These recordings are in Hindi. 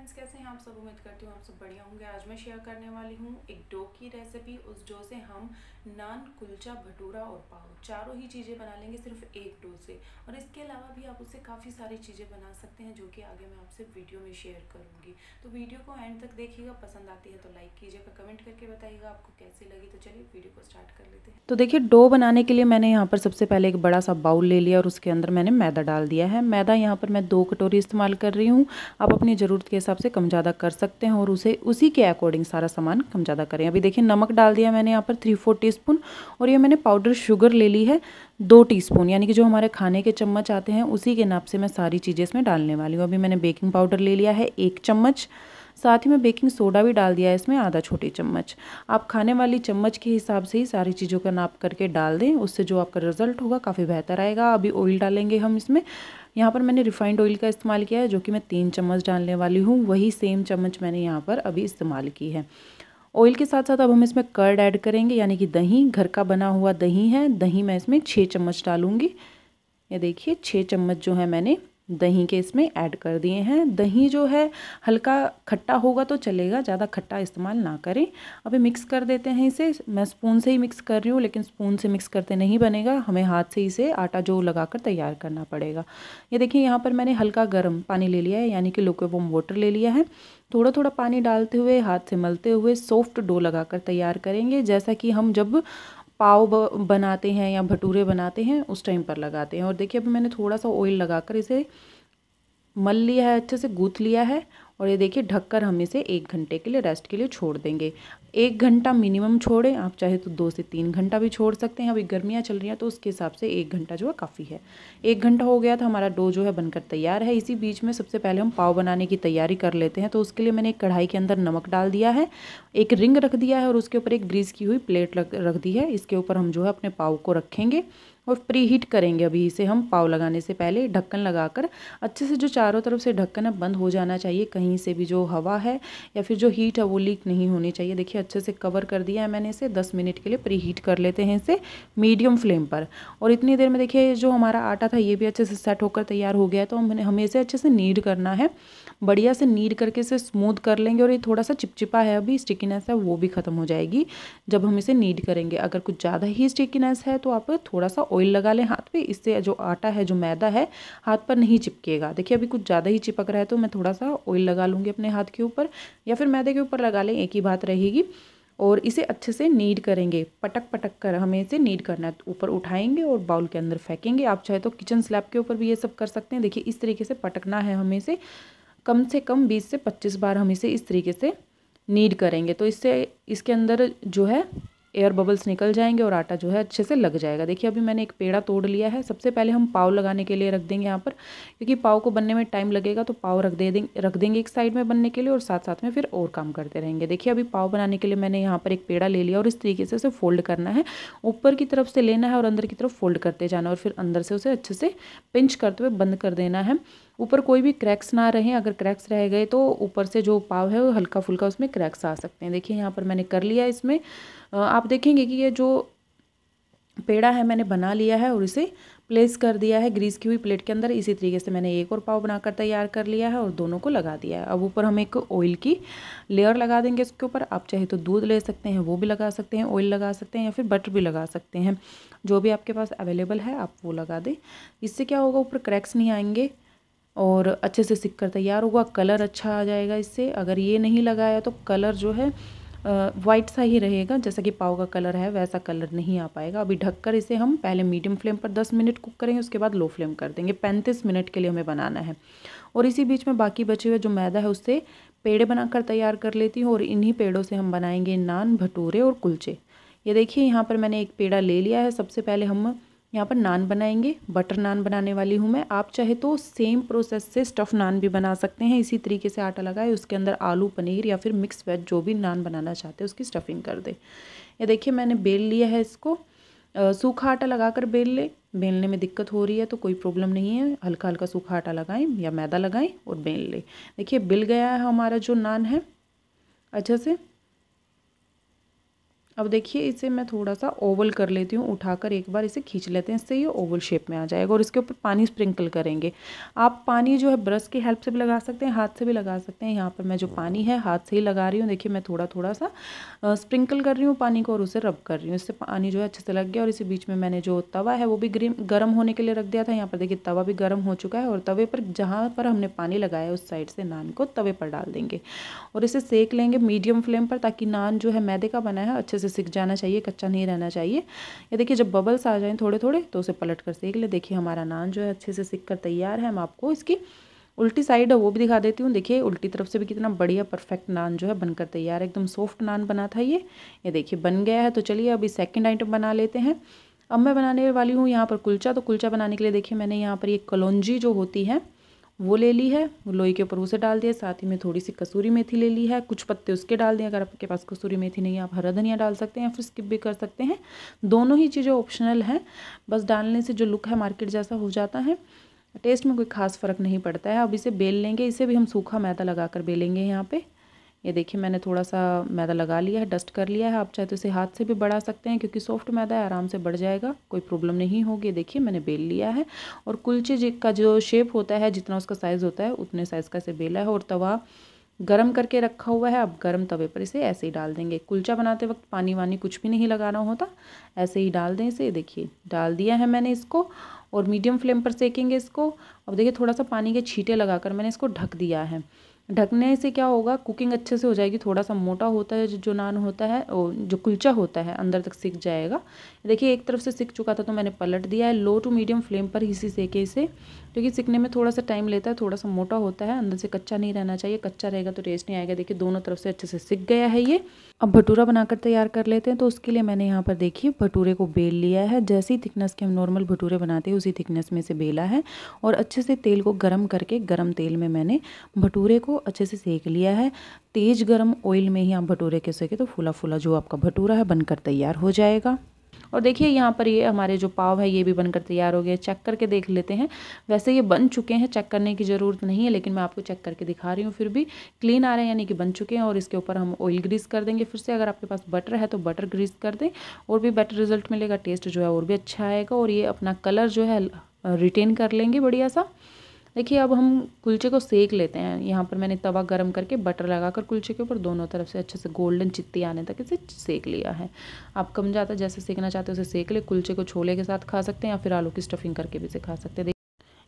फ्रेंड्स कैसे हैं आप सब उम्मीद करती हूँ आप सब बढ़िया होंगे आज मैं शेयर करने वाली हूँ एक डो की रेसिपी उस डो से हम नान कुलचा भटूरा और पाव चारों ही चीज़ें बना लेंगे सिर्फ एक डो से और इसके अलावा भी आप उससे काफ़ी सारी चीज़ें बना सकते हैं जो कि आगे मैं आपसे वीडियो में शेयर करूँगी तो वीडियो को एंड तक देखिएगा पसंद आती है तो लाइक कीजिएगा कमेंट करके बताइएगा आपको कैसे लगी तो चलिए वीडियो को स्टार्ट कर लेते हैं तो देखिए डो बनाने के लिए मैंने यहाँ पर सबसे पहले एक बड़ा सा बाउल ले लिया और उसके अंदर मैंने मैदा डाल दिया है मैदा यहाँ पर मैं दो कटोरी इस्तेमाल कर रही हूँ आप अपनी ज़रूरत के हिसाब से कम ज़्यादा कर सकते हैं और उसे उसी के अकॉर्डिंग सारा सामान कम ज़्यादा करें अभी देखिए नमक डाल दिया मैंने यहाँ पर थ्री फोर्टी स्पून और ये मैंने पाउडर शुगर ले ली है दो टीस्पून यानी कि जो हमारे खाने के चम्मच आते हैं उसी के नाप से मैं सारी चीज़ें इसमें डालने वाली हूँ अभी मैंने बेकिंग पाउडर ले लिया है एक चम्मच साथ ही मैं बेकिंग सोडा भी डाल दिया है इसमें आधा छोटे चम्मच आप खाने वाली चम्मच के हिसाब से ही सारी चीज़ों का नाप करके डाल दें उससे जो आपका रिजल्ट होगा काफ़ी बेहतर आएगा अभी ऑयल डालेंगे हम इसमें यहाँ पर मैंने रिफाइंड ऑयल का इस्तेमाल किया है जो कि मैं तीन चम्मच डालने वाली हूँ वही सेम चम्मच मैंने यहाँ पर अभी इस्तेमाल की है ऑयल के साथ साथ अब हम इसमें कर्ड ऐड करेंगे यानी कि दही घर का बना हुआ दही है दही मैं इसमें छः चम्मच डालूँगी ये देखिए छः चम्मच जो है मैंने दही के इसमें ऐड कर दिए हैं दही जो है हल्का खट्टा होगा तो चलेगा ज़्यादा खट्टा इस्तेमाल ना करें अभी मिक्स कर देते हैं इसे मैं स्पून से ही मिक्स कर रही हूँ लेकिन स्पून से मिक्स करते नहीं बनेगा हमें हाथ से इसे आटा जो लगाकर तैयार करना पड़ेगा ये देखिए यहाँ पर मैंने हल्का गर्म पानी ले लिया है यानी कि लोकोवम वाटर ले लिया है थोड़ा थोड़ा पानी डालते हुए हाथ से मलते हुए सॉफ्ट डो लगा तैयार करेंगे जैसा कि हम जब पाव बनाते हैं या भटूरे बनाते हैं उस टाइम पर लगाते हैं और देखिए अब मैंने थोड़ा सा ऑयल लगाकर इसे मल लिया है अच्छे से गूँथ लिया है और ये देखिए ढककर हम इसे एक घंटे के लिए रेस्ट के लिए छोड़ देंगे एक घंटा मिनिमम छोड़ें आप चाहे तो दो से तीन घंटा भी छोड़ सकते हैं अभी गर्मियाँ चल रही हैं तो उसके हिसाब से एक घंटा जो है काफ़ी है एक घंटा हो गया तो हमारा डो जो है बनकर तैयार है इसी बीच में सबसे पहले हम पाव बनाने की तैयारी कर लेते हैं तो उसके लिए मैंने एक कढ़ाई के अंदर नमक डाल दिया है एक रिंग रख दिया है और उसके ऊपर एक ग्रीस की हुई प्लेट रख दी है इसके ऊपर हम जो है अपने पाव को रखेंगे और प्री हीट करेंगे अभी इसे हम पाव लगाने से पहले ढक्कन लगाकर अच्छे से जो चारों तरफ से ढक्कन है बंद हो जाना चाहिए कहीं से भी जो हवा है या फिर जो हीट है वो लीक नहीं होनी चाहिए देखिए अच्छे से कवर कर दिया है मैंने इसे दस मिनट के लिए प्री हीट कर लेते हैं इसे मीडियम फ्लेम पर और इतनी देर में देखिए जो हमारा आटा था ये भी अच्छे से सेट होकर तैयार हो गया है तो हमने हमें इसे अच्छे से नीड करना है बढ़िया से नीड करके इसे स्मूथ कर लेंगे और ये थोड़ा सा चिपचिपा है अभी स्टिकीनेस है वो भी ख़त्म हो जाएगी जब हम इसे नीड करेंगे अगर कुछ ज़्यादा ही स्टिकीनेस है तो आप थोड़ा सा ऑयल लगा लें हाथ पे इससे जो आटा है जो मैदा है हाथ पर नहीं चिपकेगा देखिए अभी कुछ ज़्यादा ही चिपक रहा है तो मैं थोड़ा सा ऑयल लगा लूँगी अपने हाथ के ऊपर या फिर मैदे के ऊपर लगा लें एक ही बात रहेगी और इसे अच्छे से नीड करेंगे पटक पटक कर हमें इसे नीड करना है ऊपर उठाएंगे और बाउल के अंदर फेंकेंगे आप चाहे तो किचन स्लैब के ऊपर भी ये सब कर सकते हैं देखिए इस तरीके से पटकना है हमें इसे कम से कम बीस से पच्चीस बार हम इसे इस तरीके से नीड करेंगे तो इससे इसके अंदर जो है एयर बबल्स निकल जाएंगे और आटा जो है अच्छे से लग जाएगा देखिए अभी मैंने एक पेड़ा तोड़ लिया है सबसे पहले हम पाव लगाने के लिए रख देंगे यहाँ पर क्योंकि पाव को बनने में टाइम लगेगा तो पाव रख दे देंगे रख देंगे एक साइड में बनने के लिए और साथ साथ में फिर और काम करते रहेंगे देखिए अभी पाव बनाने के लिए मैंने यहाँ पर एक पेड़ा ले लिया और इस तरीके से उसे फोल्ड करना है ऊपर की तरफ से लेना है और अंदर की तरफ फोल्ड करते जाना और फिर अंदर से उसे अच्छे से पिंच करते हुए बंद कर देना है ऊपर कोई भी क्रैक्स ना रहें अगर क्रैक्स रह गए तो ऊपर से जो पाव है वो हल्का फुल्का उसमें क्रैक्स आ सकते हैं देखिए यहाँ पर मैंने कर लिया इसमें आप आप देखेंगे कि ये जो पेड़ा है मैंने बना लिया है और इसे प्लेस कर दिया है ग्रीस की हुई प्लेट के अंदर इसी तरीके से मैंने एक और पाव बनाकर तैयार कर लिया है और दोनों को लगा दिया है अब ऊपर हम एक ऑयल की लेयर लगा देंगे इसके ऊपर आप चाहे तो दूध ले सकते हैं वो भी लगा सकते हैं ऑयल लगा सकते हैं या फिर बटर भी लगा सकते हैं जो भी आपके पास अवेलेबल है आप वो लगा दें इससे क्या होगा ऊपर क्रैक्स नहीं आएंगे और अच्छे से सिक कर तैयार होगा कलर अच्छा आ जाएगा इससे अगर ये नहीं लगाया तो कलर जो है वाइट सा ही रहेगा जैसा कि पाव का कलर है वैसा कलर नहीं आ पाएगा अभी ढककर इसे हम पहले मीडियम फ्लेम पर 10 मिनट कुक करेंगे उसके बाद लो फ्लेम कर देंगे 35 मिनट के लिए हमें बनाना है और इसी बीच में बाकी बचे हुए जो मैदा है उससे पेड़े बनाकर तैयार कर लेती हूँ और इन्हीं पेड़ों से हम बनाएंगे नान भटूरे और कुलचे ये देखिए यहाँ पर मैंने एक पेड़ा ले लिया है सबसे पहले हम यहाँ पर नान बनाएंगे बटर नान बनाने वाली हूँ मैं आप चाहे तो सेम प्रोसेस से स्टफ़ नान भी बना सकते हैं इसी तरीके से आटा लगाए उसके अंदर आलू पनीर या फिर मिक्स वेज जो भी नान बनाना चाहते हैं उसकी स्टफिंग कर दे ये देखिए मैंने बेल लिया है इसको सूखा आटा लगा कर बेल ले बेलने में दिक्कत हो रही है तो कोई प्रॉब्लम नहीं है हल्का हल्का सूखा आटा लगाएँ या मैदा लगाएँ और बेल लें देखिए बिल गया है हमारा जो नान है अच्छा से अब देखिए इसे मैं थोड़ा सा ओवल कर लेती हूँ उठाकर एक बार इसे खींच लेते हैं इससे ये ओवल शेप में आ जाएगा और इसके ऊपर पानी स्प्रिंकल करेंगे आप पानी जो है ब्रश की हेल्प से भी लगा सकते हैं हाथ से भी लगा सकते हैं यहाँ पर मैं जो हम्म। पानी है हाथ से ही लगा रही हूँ देखिए मैं थोड़ा थोड़ा सा स्प्रिंकल कर रही हूँ पानी को और उसे रब कर रही हूँ इससे पानी जो है अच्छे से लग गया और इसी बीच में मैंने जो तवा है वो भी गर्म होने के लिए रख दिया था यहाँ पर देखिए तवा भी गर्म हो चुका है और तवे पर जहाँ पर हमने पानी लगाया उस साइड से नान को तवे पर डाल देंगे और इसे सेक लेंगे मीडियम फ्लेम पर ताकि नान जो है मैदे का बना है अच्छे से सिक जाना चाहिए कच्चा नहीं रहना चाहिए ये देखिए जब बबल्स आ जाएँ थोड़े थोड़े तो उसे पलट कर सेक ले देखिए हमारा नान जो है अच्छे से सिक कर तैयार है हम आपको इसकी उल्टी साइड है वो भी दिखा देती हूँ देखिए उल्टी तरफ से भी कितना बढ़िया परफेक्ट नान जो है बनकर तैयार है एकदम सॉफ्ट नान बना था ये ये देखिए बन गया है तो चलिए अभी सेकंड आइटम बना लेते हैं अब मैं बनाने वाली हूँ यहाँ पर कुलचा तो कुलचा बनाने के लिए देखिए मैंने यहाँ पर ये कलौजी जो होती है वो ले ली है लोई के ऊपर उसे डाल दिया साथ ही में थोड़ी सी कसूरी मेथी ले ली है कुछ पत्ते उसके डाल दिए अगर आपके पास कसूरी मेथी नहीं है आप हरा धनिया डाल सकते हैं फिर स्किप भी कर सकते हैं दोनों ही चीज़ें ऑप्शनल हैं बस डालने से जो लुक है मार्केट जैसा हो जाता है टेस्ट में कोई खास फ़र्क नहीं पड़ता है अब इसे बेल लेंगे इसे भी हम सूखा मैदा लगा कर बेलेंगे यहाँ पर ये देखिए मैंने थोड़ा सा मैदा लगा लिया है डस्ट कर लिया है आप चाहे तो इसे हाथ से भी बढ़ा सकते हैं क्योंकि सॉफ्ट मैदा है आराम से बढ़ जाएगा कोई प्रॉब्लम नहीं होगी देखिए मैंने बेल लिया है और कुलचे का जो शेप होता है जितना उसका साइज़ होता है उतने साइज़ का इसे बेला है और तवा गरम करके रखा हुआ है अब गरम तवे पर इसे ऐसे ही डाल देंगे कुलचा बनाते वक्त पानी वानी कुछ भी नहीं लगाना होता ऐसे ही डाल दें इसे देखिए डाल दिया है मैंने इसको और मीडियम फ्लेम पर सेकेंगे इसको अब देखिए थोड़ा सा पानी के छींटे लगाकर मैंने इसको ढक दिया है ढकने से क्या होगा कुकिंग अच्छे से हो जाएगी थोड़ा सा मोटा होता है जो जो नान होता है और जो कुलचा होता है अंदर तक सिक जाएगा देखिए एक तरफ से सिक चुका था तो मैंने पलट दिया है लो टू मीडियम फ्लेम पर ही सेके इसे क्योंकि सिकने में थोड़ा सा टाइम लेता है थोड़ा सा मोटा होता है अंदर से कच्चा नहीं रहना चाहिए कच्चा रहेगा तो टेस्ट नहीं आएगा देखिए दोनों तरफ से अच्छे से सिक गया है ये अब भटूरा बनाकर तैयार कर लेते हैं तो उसके लिए मैंने यहाँ पर देखिए भटूरे को बेल लिया है जैसी थिकनेस के हम नॉर्मल भटूरे बनाते हैं उसी थिकनेस में से बेला है और अच्छे से तेल को गर्म करके गर्म तेल में मैंने भटूरे को अच्छे से सेक लिया है तेज़ गर्म ऑयल में ही आप भटूरे के सेके तो फूला फूला जो आपका भटूरा है बनकर तैयार हो जाएगा और देखिए यहाँ पर ये हमारे जो पाव है ये भी बनकर तैयार हो गए चेक करके देख लेते हैं वैसे ये बन चुके हैं चेक करने की ज़रूरत नहीं है लेकिन मैं आपको चेक करके दिखा रही हूँ फिर भी क्लीन आ रहे हैं यानी कि बन चुके हैं और इसके ऊपर हम ऑयल ग्रीस कर देंगे फिर से अगर आपके पास बटर है तो बटर ग्रीस कर दें और भी बेटर रिजल्ट मिलेगा टेस्ट जो है और भी अच्छा आएगा और ये अपना कलर जो है रिटेन कर लेंगे बढ़िया सा देखिए अब हम कुलचे को सेक लेते हैं यहाँ पर मैंने तवा गरम करके बटर लगाकर कुलचे के ऊपर दोनों तरफ से अच्छे से गोल्डन चित्ती आने तक इसे सेक लिया है आप कम जाता जैसे सेकना चाहते हो उसे सेक ले कुलचे को छोले के साथ खा सकते हैं या फिर आलू की स्टफिंग करके भी इसे खा सकते हैं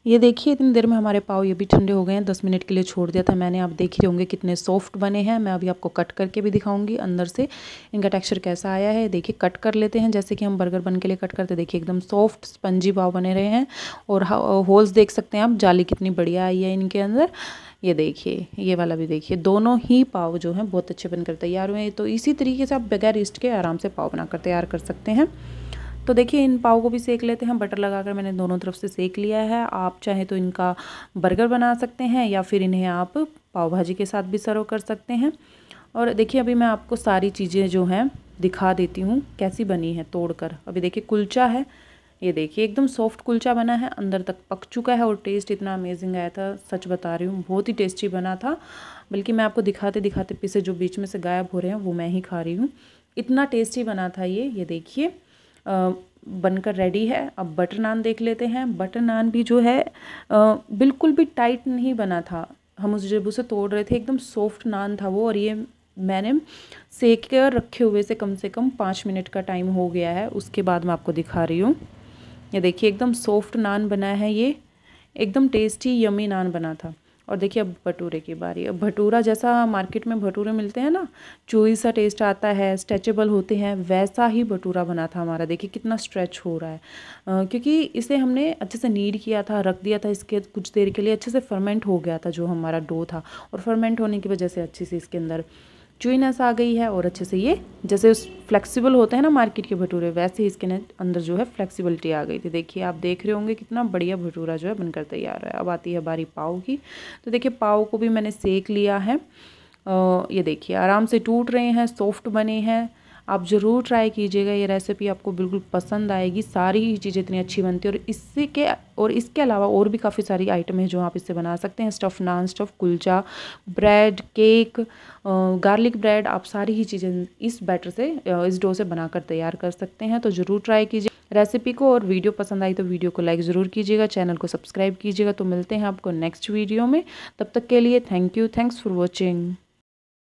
ये देखिए इतनी देर में हमारे पाव ये भी ठंडे हो गए हैं दस मिनट के लिए छोड़ दिया था मैंने आप देख ही होंगे कितने सॉफ्ट बने हैं मैं अभी आपको कट करके भी दिखाऊंगी अंदर से इनका टेक्सचर कैसा आया है देखिए कट कर लेते हैं जैसे कि हम बर्गर बन के लिए कट करते देखिए एकदम सॉफ्ट स्पंजी पाव बने रहे हैं और होल्स देख सकते हैं आप जाली कितनी बढ़िया आई है इनके अंदर ये देखिए ये वाला भी देखिए दोनों ही पाव जो हैं बहुत अच्छे बनकर तैयार हुए हैं तो इसी तरीके से आप बगैर ईस्ट के आराम से पाव बनाकर तैयार कर सकते हैं तो देखिए इन पाव को भी सेक लेते हैं बटर लगाकर मैंने दोनों तरफ से सेक लिया है आप चाहें तो इनका बर्गर बना सकते हैं या फिर इन्हें आप पाव भाजी के साथ भी सर्व कर सकते हैं और देखिए अभी मैं आपको सारी चीज़ें जो हैं दिखा देती हूँ कैसी बनी है तोड़ कर अभी देखिए कुलचा है ये देखिए एकदम सॉफ्ट कुलचा बना है अंदर तक पक चुका है और टेस्ट इतना अमेजिंग आया था सच बता रही हूँ बहुत ही टेस्टी बना था बल्कि मैं आपको दिखाते दिखाते पीसे जो बीच में से गायब हो रहे हैं वो मैं ही खा रही हूँ इतना टेस्टी बना था ये ये देखिए बनकर रेडी है अब बटर नान देख लेते हैं बटर नान भी जो है बिल्कुल भी टाइट नहीं बना था हम उस जब उसे तोड़ रहे थे एकदम सॉफ्ट नान था वो और ये मैंने सेक के रखे हुए से कम से कम पाँच मिनट का टाइम हो गया है उसके बाद मैं आपको दिखा रही हूँ ये देखिए एकदम सॉफ्ट नान बना है ये एकदम टेस्टी यमी नान बना था और देखिए अब भटूरे की बारी अब भटूरा जैसा मार्केट में भटूरे मिलते हैं ना चूई सा टेस्ट आता है स्ट्रेचेबल होते हैं वैसा ही भटूरा बना था हमारा देखिए कितना स्ट्रेच हो रहा है आ, क्योंकि इसे हमने अच्छे से नीड किया था रख दिया था इसके कुछ देर के लिए अच्छे से फर्मेंट हो गया था जो हमारा डो था और फर्मेंट होने की वजह से अच्छे से इसके अंदर चुईनेस आ गई है और अच्छे से ये जैसे उस फ्लेक्सिबल होते हैं ना मार्केट के भटूरे वैसे ही इसके अंदर जो है फ्लेक्सिबिलिटी आ गई थी देखिए आप देख रहे होंगे कितना बढ़िया भटूरा जो है बनकर तैयार है अब आती है बारी पाव की तो देखिए पाव को भी मैंने सेक लिया है आ, ये देखिए आराम से टूट रहे हैं सॉफ्ट बने हैं आप ज़रूर ट्राई कीजिएगा ये रेसिपी आपको बिल्कुल पसंद आएगी सारी ही चीज़ें इतनी अच्छी बनती है और इसी के और इसके अलावा और भी काफ़ी सारी आइटम है जो आप इससे बना सकते हैं stuff naan stuff kulcha bread cake garlic bread आप सारी ही चीज़ें इस बैटर से इस डो से बनाकर तैयार कर सकते हैं तो ज़रूर ट्राई कीजिए रेसिपी को और वीडियो पसंद आई तो वीडियो को लाइक ज़रूर कीजिएगा चैनल को सब्सक्राइब कीजिएगा तो मिलते हैं आपको नेक्स्ट वीडियो में तब तक के लिए thank you thanks for watching